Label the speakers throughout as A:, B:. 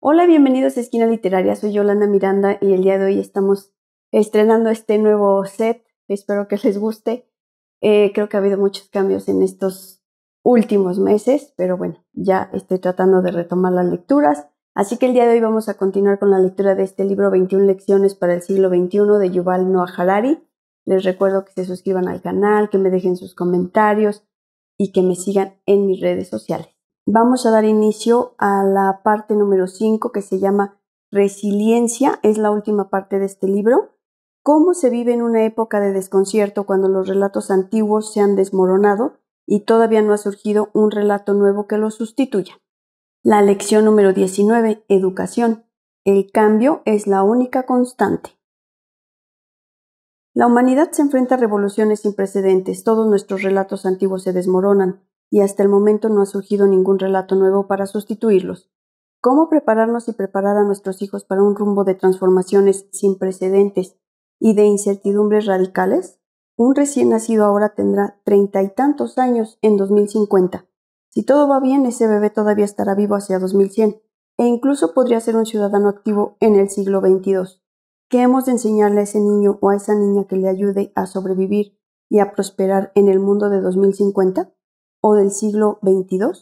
A: Hola, bienvenidos a Esquina Literaria, soy Yolanda Miranda y el día de hoy estamos estrenando este nuevo set, espero que les guste. Eh, creo que ha habido muchos cambios en estos últimos meses, pero bueno, ya estoy tratando de retomar las lecturas. Así que el día de hoy vamos a continuar con la lectura de este libro 21 Lecciones para el siglo XXI de Yuval Noah Harari. Les recuerdo que se suscriban al canal, que me dejen sus comentarios y que me sigan en mis redes sociales. Vamos a dar inicio a la parte número 5 que se llama Resiliencia, es la última parte de este libro. ¿Cómo se vive en una época de desconcierto cuando los relatos antiguos se han desmoronado y todavía no ha surgido un relato nuevo que los sustituya? La lección número 19, Educación. El cambio es la única constante. La humanidad se enfrenta a revoluciones sin precedentes, todos nuestros relatos antiguos se desmoronan, y hasta el momento no ha surgido ningún relato nuevo para sustituirlos. ¿Cómo prepararnos y preparar a nuestros hijos para un rumbo de transformaciones sin precedentes y de incertidumbres radicales? Un recién nacido ahora tendrá treinta y tantos años en 2050. Si todo va bien, ese bebé todavía estará vivo hacia 2100 e incluso podría ser un ciudadano activo en el siglo XXII. ¿Qué hemos de enseñarle a ese niño o a esa niña que le ayude a sobrevivir y a prosperar en el mundo de 2050? o del siglo XXII?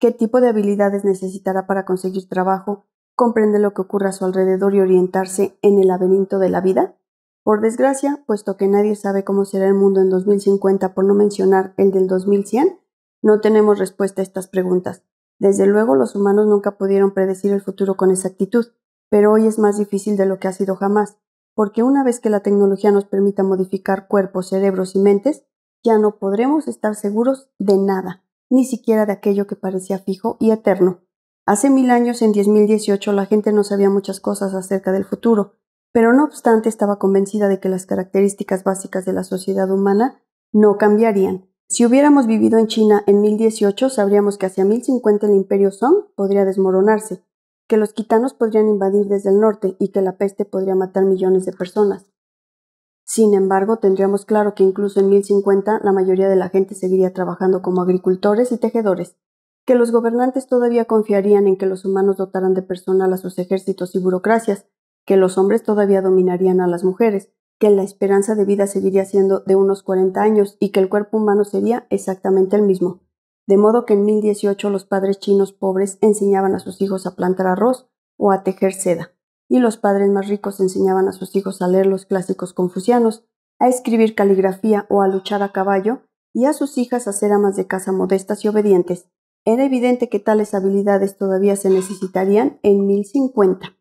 A: ¿Qué tipo de habilidades necesitará para conseguir trabajo, ¿Comprende lo que ocurre a su alrededor y orientarse en el laberinto de la vida? Por desgracia, puesto que nadie sabe cómo será el mundo en 2050, por no mencionar el del 2100, no tenemos respuesta a estas preguntas. Desde luego, los humanos nunca pudieron predecir el futuro con exactitud, pero hoy es más difícil de lo que ha sido jamás, porque una vez que la tecnología nos permita modificar cuerpos, cerebros y mentes, ya no podremos estar seguros de nada, ni siquiera de aquello que parecía fijo y eterno. Hace mil años, en 10.018, la gente no sabía muchas cosas acerca del futuro, pero no obstante estaba convencida de que las características básicas de la sociedad humana no cambiarían. Si hubiéramos vivido en China en 1018, sabríamos que hacia 1050 el imperio Song podría desmoronarse, que los quitanos podrían invadir desde el norte y que la peste podría matar millones de personas. Sin embargo, tendríamos claro que incluso en 1050 la mayoría de la gente seguiría trabajando como agricultores y tejedores, que los gobernantes todavía confiarían en que los humanos dotaran de personal a sus ejércitos y burocracias, que los hombres todavía dominarían a las mujeres, que la esperanza de vida seguiría siendo de unos 40 años y que el cuerpo humano sería exactamente el mismo. De modo que en 1018 los padres chinos pobres enseñaban a sus hijos a plantar arroz o a tejer seda y los padres más ricos enseñaban a sus hijos a leer los clásicos confucianos, a escribir caligrafía o a luchar a caballo, y a sus hijas a ser amas de casa modestas y obedientes. Era evidente que tales habilidades todavía se necesitarían en 1050.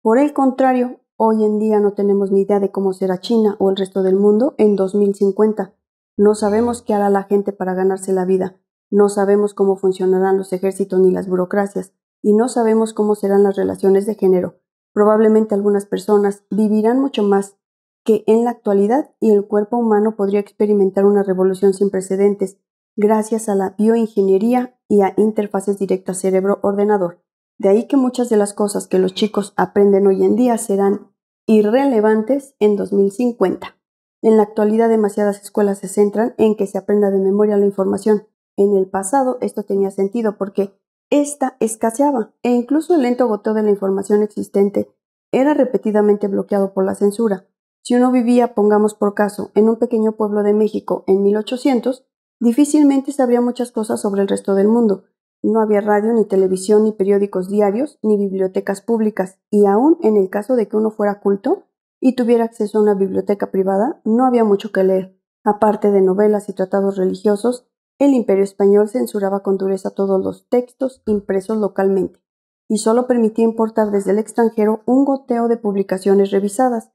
A: Por el contrario, hoy en día no tenemos ni idea de cómo será China o el resto del mundo en 2050. No sabemos qué hará la gente para ganarse la vida, no sabemos cómo funcionarán los ejércitos ni las burocracias, y no sabemos cómo serán las relaciones de género. Probablemente algunas personas vivirán mucho más que en la actualidad y el cuerpo humano podría experimentar una revolución sin precedentes gracias a la bioingeniería y a interfaces directas cerebro-ordenador. De ahí que muchas de las cosas que los chicos aprenden hoy en día serán irrelevantes en 2050. En la actualidad demasiadas escuelas se centran en que se aprenda de memoria la información. En el pasado esto tenía sentido porque esta escaseaba e incluso el lento goteo de la información existente era repetidamente bloqueado por la censura. Si uno vivía, pongamos por caso, en un pequeño pueblo de México en 1800, difícilmente sabría muchas cosas sobre el resto del mundo. No había radio, ni televisión, ni periódicos diarios, ni bibliotecas públicas, y aún en el caso de que uno fuera culto y tuviera acceso a una biblioteca privada, no había mucho que leer, aparte de novelas y tratados religiosos el imperio español censuraba con dureza todos los textos impresos localmente y solo permitía importar desde el extranjero un goteo de publicaciones revisadas.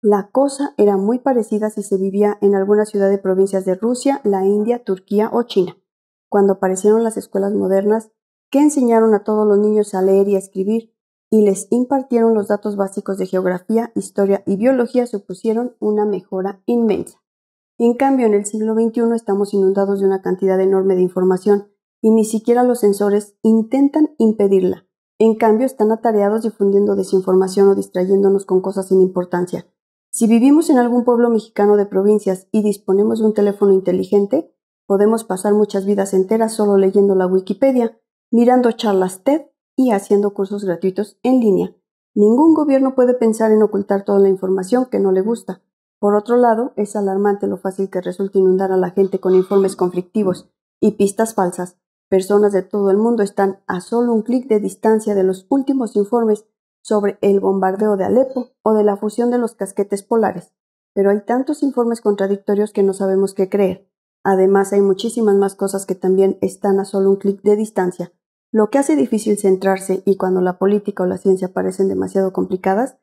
A: La cosa era muy parecida si se vivía en alguna ciudad de provincias de Rusia, la India, Turquía o China, cuando aparecieron las escuelas modernas que enseñaron a todos los niños a leer y a escribir y les impartieron los datos básicos de geografía, historia y biología supusieron una mejora inmensa. En cambio, en el siglo XXI estamos inundados de una cantidad enorme de información y ni siquiera los sensores intentan impedirla. En cambio, están atareados difundiendo desinformación o distrayéndonos con cosas sin importancia. Si vivimos en algún pueblo mexicano de provincias y disponemos de un teléfono inteligente, podemos pasar muchas vidas enteras solo leyendo la Wikipedia, mirando charlas TED y haciendo cursos gratuitos en línea. Ningún gobierno puede pensar en ocultar toda la información que no le gusta. Por otro lado, es alarmante lo fácil que resulta inundar a la gente con informes conflictivos y pistas falsas. Personas de todo el mundo están a solo un clic de distancia de los últimos informes sobre el bombardeo de Alepo o de la fusión de los casquetes polares, pero hay tantos informes contradictorios que no sabemos qué creer. Además, hay muchísimas más cosas que también están a solo un clic de distancia, lo que hace difícil centrarse y cuando la política o la ciencia parecen demasiado complicadas,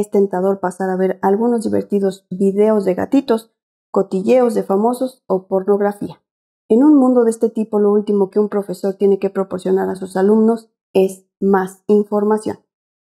A: es tentador pasar a ver algunos divertidos videos de gatitos, cotilleos de famosos o pornografía. En un mundo de este tipo, lo último que un profesor tiene que proporcionar a sus alumnos es más información.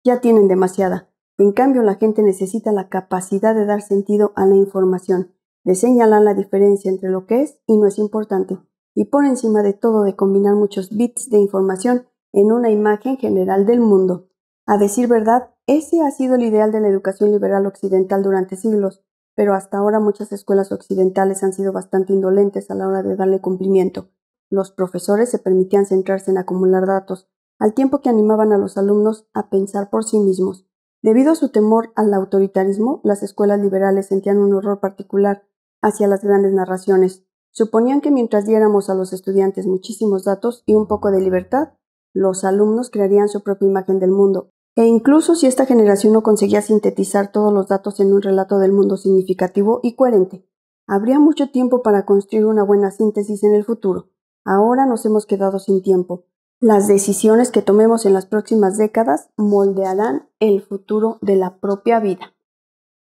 A: Ya tienen demasiada. En cambio, la gente necesita la capacidad de dar sentido a la información, de señalar la diferencia entre lo que es y no es importante, y por encima de todo de combinar muchos bits de información en una imagen general del mundo. A decir verdad, ese ha sido el ideal de la educación liberal occidental durante siglos, pero hasta ahora muchas escuelas occidentales han sido bastante indolentes a la hora de darle cumplimiento. Los profesores se permitían centrarse en acumular datos, al tiempo que animaban a los alumnos a pensar por sí mismos. Debido a su temor al autoritarismo, las escuelas liberales sentían un horror particular hacia las grandes narraciones. Suponían que mientras diéramos a los estudiantes muchísimos datos y un poco de libertad, los alumnos crearían su propia imagen del mundo, e incluso si esta generación no conseguía sintetizar todos los datos en un relato del mundo significativo y coherente, habría mucho tiempo para construir una buena síntesis en el futuro. Ahora nos hemos quedado sin tiempo. Las decisiones que tomemos en las próximas décadas moldearán el futuro de la propia vida.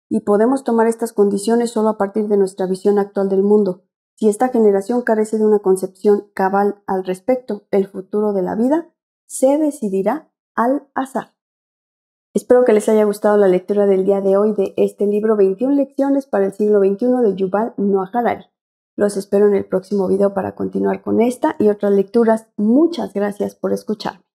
A: Y podemos tomar estas condiciones solo a partir de nuestra visión actual del mundo. Si esta generación carece de una concepción cabal al respecto, el futuro de la vida se decidirá al azar. Espero que les haya gustado la lectura del día de hoy de este libro 21 lecciones para el siglo XXI de Yuval Noah Harari. Los espero en el próximo video para continuar con esta y otras lecturas. Muchas gracias por escucharme.